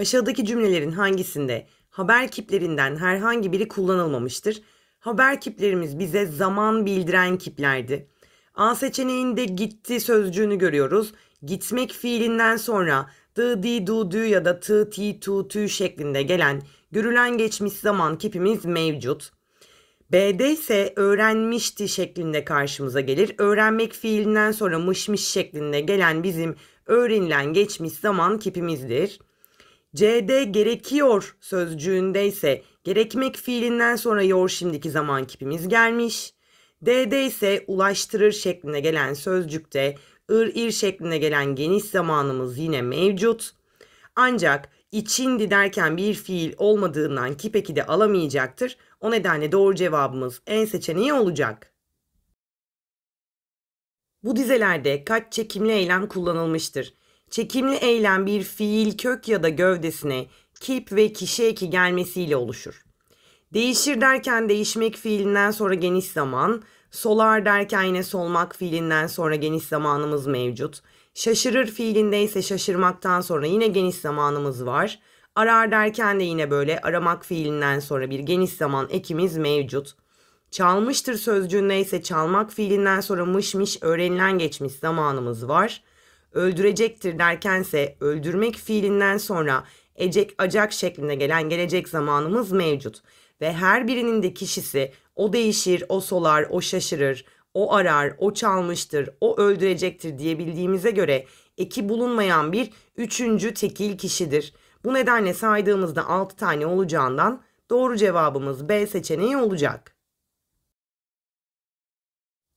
Aşağıdaki cümlelerin hangisinde haber kiplerinden herhangi biri kullanılmamıştır? Haber kiplerimiz bize zaman bildiren kiplerdi. A seçeneğinde gitti sözcüğünü görüyoruz. Gitmek fiilinden sonra dı, di, du, dü ya da tı, ti, tu, tü şeklinde gelen görülen geçmiş zaman kipimiz mevcut. B'de ise öğrenmişti şeklinde karşımıza gelir. Öğrenmek fiilinden sonra mışmış şeklinde gelen bizim öğrenilen geçmiş zaman kipimizdir. CD gerekiyor sözcüğünde ise gerekmek fiilinden sonra yor şimdiki zaman kipimiz gelmiş. DD ise ulaştırır şeklinde gelen sözcükte ır ir şeklinde gelen geniş zamanımız yine mevcut. Ancak içindi derken bir fiil olmadığından kipeki de alamayacaktır. O nedenle doğru cevabımız en seçeneği olacak. Bu dizelerde kaç çekimli eylem kullanılmıştır? Çekimli eylem bir fiil kök ya da gövdesine kip ve kişi eki gelmesiyle oluşur. Değişir derken değişmek fiilinden sonra geniş zaman, solar derken yine solmak fiilinden sonra geniş zamanımız mevcut. Şaşırır fiilinde ise şaşırmaktan sonra yine geniş zamanımız var. Arar derken de yine böyle aramak fiilinden sonra bir geniş zaman ekimiz mevcut. Çalmıştır sözcüğünde ise çalmak fiilinden sonra mışmış öğrenilen geçmiş zamanımız var öldürecektir derkense öldürmek fiilinden sonra ecek acak şeklinde gelen gelecek zamanımız mevcut. Ve her birinin de kişisi o değişir, o solar, o şaşırır, o arar, o çalmıştır, o öldürecektir diyebildiğimize göre eki bulunmayan bir üçüncü tekil kişidir. Bu nedenle saydığımızda 6 tane olacağından doğru cevabımız B seçeneği olacak.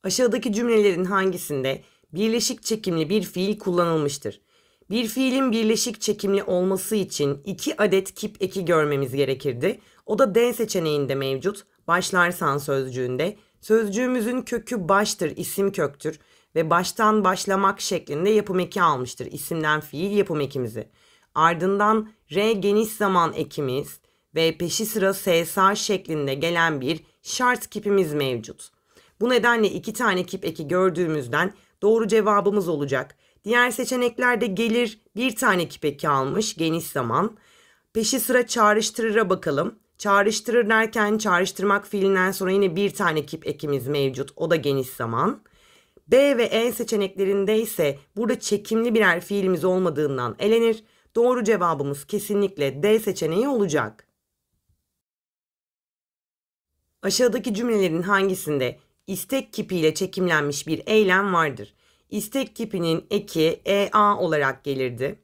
Aşağıdaki cümlelerin hangisinde birleşik çekimli bir fiil kullanılmıştır. Bir fiilin birleşik çekimli olması için iki adet kip eki görmemiz gerekirdi. O da D seçeneğinde mevcut. Başlarsan sözcüğünde. Sözcüğümüzün kökü baştır, isim köktür ve baştan başlamak şeklinde yapım eki almıştır. İsimden fiil yapım ekimizi. Ardından R geniş zaman ekimiz ve peşi sıra SSA şeklinde gelen bir şart kipimiz mevcut. Bu nedenle iki tane kip eki gördüğümüzden doğru cevabımız olacak. Diğer seçeneklerde gelir bir tane kipeki almış geniş zaman. Peşi sıra çağrıştırıra bakalım. Çağrıştırır derken çağrıştırmak fiilinden sonra yine bir tane kip ekimiz mevcut. O da geniş zaman. B ve E seçeneklerinde ise burada çekimli birer fiilimiz olmadığından elenir. Doğru cevabımız kesinlikle D seçeneği olacak. Aşağıdaki cümlelerin hangisinde istek kipiyle çekimlenmiş bir eylem vardır. İstek kipinin eki EA olarak gelirdi.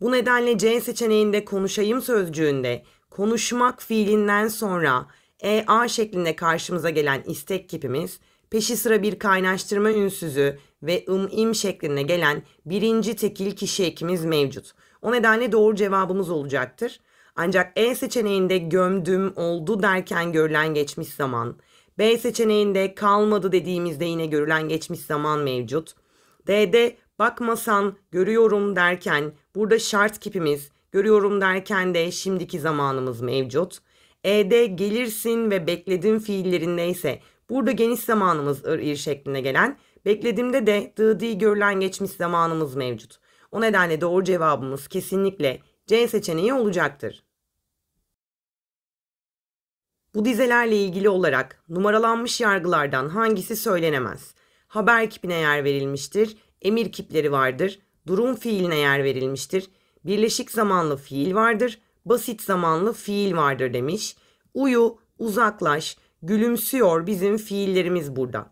Bu nedenle C seçeneğinde konuşayım sözcüğünde konuşmak fiilinden sonra EA şeklinde karşımıza gelen istek kipimiz peşi sıra bir kaynaştırma ünsüzü ve ım im şeklinde gelen birinci tekil kişi ekimiz mevcut. O nedenle doğru cevabımız olacaktır. Ancak E seçeneğinde gömdüm oldu derken görülen geçmiş zaman, B seçeneğinde kalmadı dediğimizde yine görülen geçmiş zaman mevcut. D'de bakmasan görüyorum derken burada şart kipimiz görüyorum derken de şimdiki zamanımız mevcut. E'de gelirsin ve bekledim fiillerinde ise burada geniş zamanımız ır ir şeklinde gelen bekledimde de dıdi görülen geçmiş zamanımız mevcut. O nedenle doğru cevabımız kesinlikle C seçeneği olacaktır. Bu dizelerle ilgili olarak numaralanmış yargılardan hangisi söylenemez? Haber kipine yer verilmiştir, emir kipleri vardır, durum fiiline yer verilmiştir, birleşik zamanlı fiil vardır, basit zamanlı fiil vardır demiş. Uyu, uzaklaş, gülümsüyor bizim fiillerimiz burada.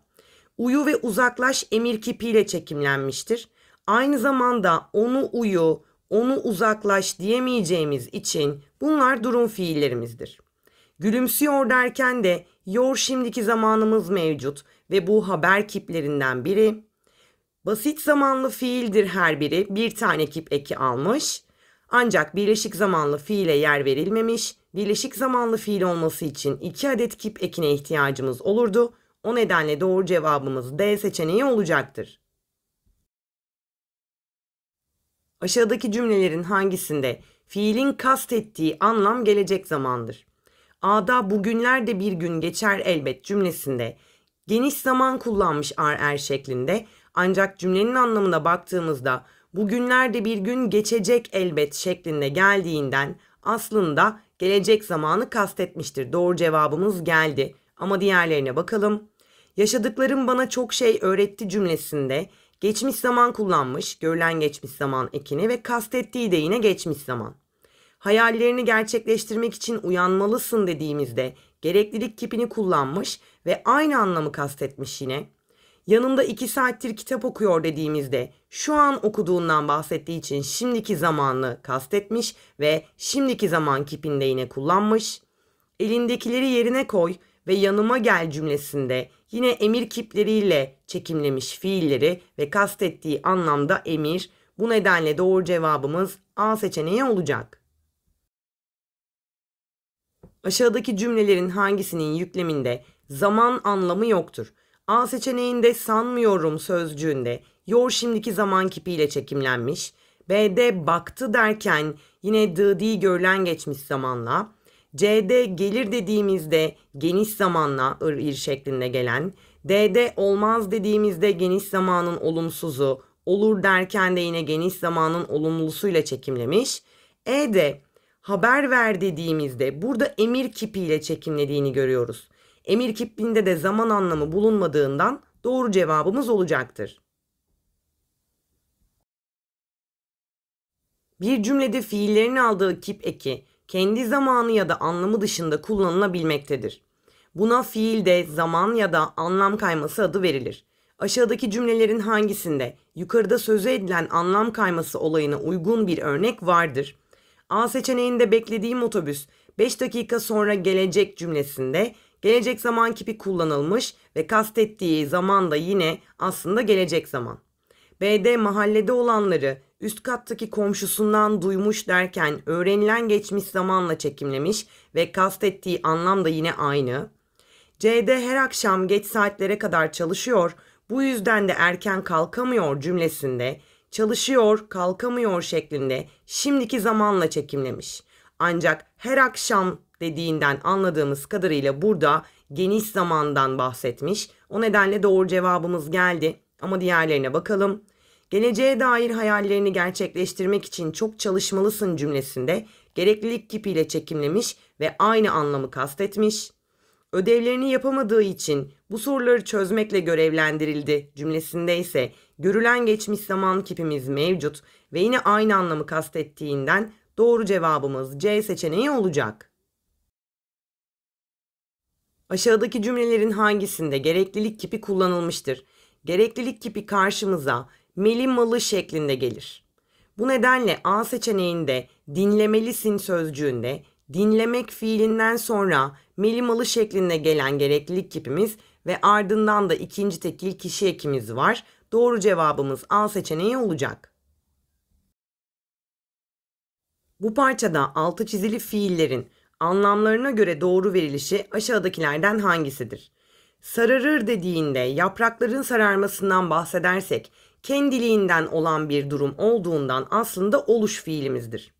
Uyu ve uzaklaş emir kipiyle çekimlenmiştir. Aynı zamanda onu uyu, onu uzaklaş diyemeyeceğimiz için bunlar durum fiillerimizdir. Gülümsüyor derken de yor şimdiki zamanımız mevcut ve bu haber kiplerinden biri. Basit zamanlı fiildir her biri bir tane kip eki almış. Ancak birleşik zamanlı fiile yer verilmemiş. Birleşik zamanlı fiil olması için iki adet kip ekine ihtiyacımız olurdu. O nedenle doğru cevabımız D seçeneği olacaktır. Aşağıdaki cümlelerin hangisinde fiilin kastettiği anlam gelecek zamandır? A'da bugünlerde bir gün geçer elbet cümlesinde geniş zaman kullanmış ar er şeklinde ancak cümlenin anlamına baktığımızda bugünlerde bir gün geçecek elbet şeklinde geldiğinden aslında gelecek zamanı kastetmiştir. Doğru cevabımız geldi ama diğerlerine bakalım. Yaşadıklarım bana çok şey öğretti cümlesinde geçmiş zaman kullanmış, görülen geçmiş zaman ekini ve kastettiği de yine geçmiş zaman hayallerini gerçekleştirmek için uyanmalısın dediğimizde gereklilik kipini kullanmış ve aynı anlamı kastetmiş yine. Yanımda iki saattir kitap okuyor dediğimizde şu an okuduğundan bahsettiği için şimdiki zamanlı kastetmiş ve şimdiki zaman kipinde yine kullanmış. Elindekileri yerine koy ve yanıma gel cümlesinde yine emir kipleriyle çekimlemiş fiilleri ve kastettiği anlamda emir. Bu nedenle doğru cevabımız A seçeneği olacak. Aşağıdaki cümlelerin hangisinin yükleminde zaman anlamı yoktur? A seçeneğinde sanmıyorum sözcüğünde your şimdiki zaman kipiyle çekimlenmiş. B'de baktı derken yine dıdi görülen geçmiş zamanla. C'de gelir dediğimizde geniş zamanla ır ir şeklinde gelen. D'de olmaz dediğimizde geniş zamanın olumsuzu olur derken de yine geniş zamanın olumlusuyla çekimlemiş. E'de haber ver dediğimizde burada emir kipiyle çekimlediğini görüyoruz. Emir kipinde de zaman anlamı bulunmadığından doğru cevabımız olacaktır. Bir cümlede fiillerin aldığı kip eki kendi zamanı ya da anlamı dışında kullanılabilmektedir. Buna fiilde zaman ya da anlam kayması adı verilir. Aşağıdaki cümlelerin hangisinde yukarıda sözü edilen anlam kayması olayına uygun bir örnek vardır? A seçeneğinde beklediğim otobüs 5 dakika sonra gelecek cümlesinde gelecek zaman kipi kullanılmış ve kastettiği zaman da yine aslında gelecek zaman. B'de mahallede olanları üst kattaki komşusundan duymuş derken öğrenilen geçmiş zamanla çekimlemiş ve kastettiği anlam da yine aynı. C'de her akşam geç saatlere kadar çalışıyor, bu yüzden de erken kalkamıyor cümlesinde çalışıyor, kalkamıyor şeklinde şimdiki zamanla çekimlemiş. Ancak her akşam dediğinden anladığımız kadarıyla burada geniş zamandan bahsetmiş. O nedenle doğru cevabımız geldi ama diğerlerine bakalım. Geleceğe dair hayallerini gerçekleştirmek için çok çalışmalısın cümlesinde gereklilik kipiyle çekimlemiş ve aynı anlamı kastetmiş. Ödevlerini yapamadığı için bu soruları çözmekle görevlendirildi cümlesinde ise Görülen geçmiş zaman kipimiz mevcut ve yine aynı anlamı kastettiğinden doğru cevabımız C seçeneği olacak. Aşağıdaki cümlelerin hangisinde gereklilik kipi kullanılmıştır? Gereklilik kipi karşımıza meli malı şeklinde gelir. Bu nedenle A seçeneğinde dinlemelisin sözcüğünde dinlemek fiilinden sonra meli malı şeklinde gelen gereklilik kipimiz ve ardından da ikinci tekil kişi ekimiz var. Doğru cevabımız A seçeneği olacak. Bu parçada altı çizili fiillerin anlamlarına göre doğru verilişi aşağıdakilerden hangisidir? Sararır dediğinde yaprakların sararmasından bahsedersek kendiliğinden olan bir durum olduğundan aslında oluş fiilimizdir.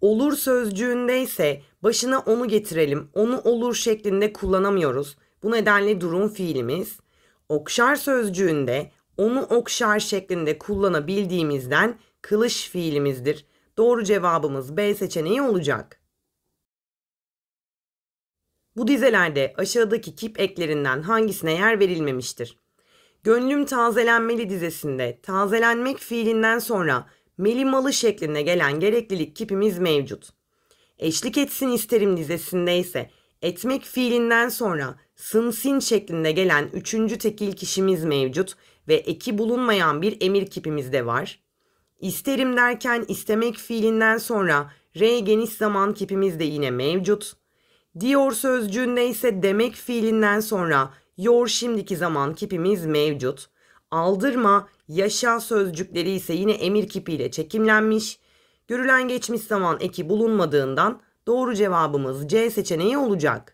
Olur sözcüğünde ise başına onu getirelim, onu olur şeklinde kullanamıyoruz. Bu nedenle durum fiilimiz. Okşar sözcüğünde onu okşar şeklinde kullanabildiğimizden kılıç fiilimizdir. Doğru cevabımız B seçeneği olacak. Bu dizelerde aşağıdaki kip eklerinden hangisine yer verilmemiştir? Gönlüm tazelenmeli dizesinde tazelenmek fiilinden sonra meli şeklinde gelen gereklilik kipimiz mevcut. Eşlik etsin isterim dizesinde ise etmek fiilinden sonra sınsin şeklinde gelen üçüncü tekil kişimiz mevcut ve eki bulunmayan bir emir kipimiz de var. İsterim derken istemek fiilinden sonra re geniş zaman kipimiz de yine mevcut. Diyor sözcüğünde ise demek fiilinden sonra yor şimdiki zaman kipimiz mevcut. Aldırma, yaşa sözcükleri ise yine emir kipiyle çekimlenmiş. Görülen geçmiş zaman eki bulunmadığından Doğru cevabımız C seçeneği olacak.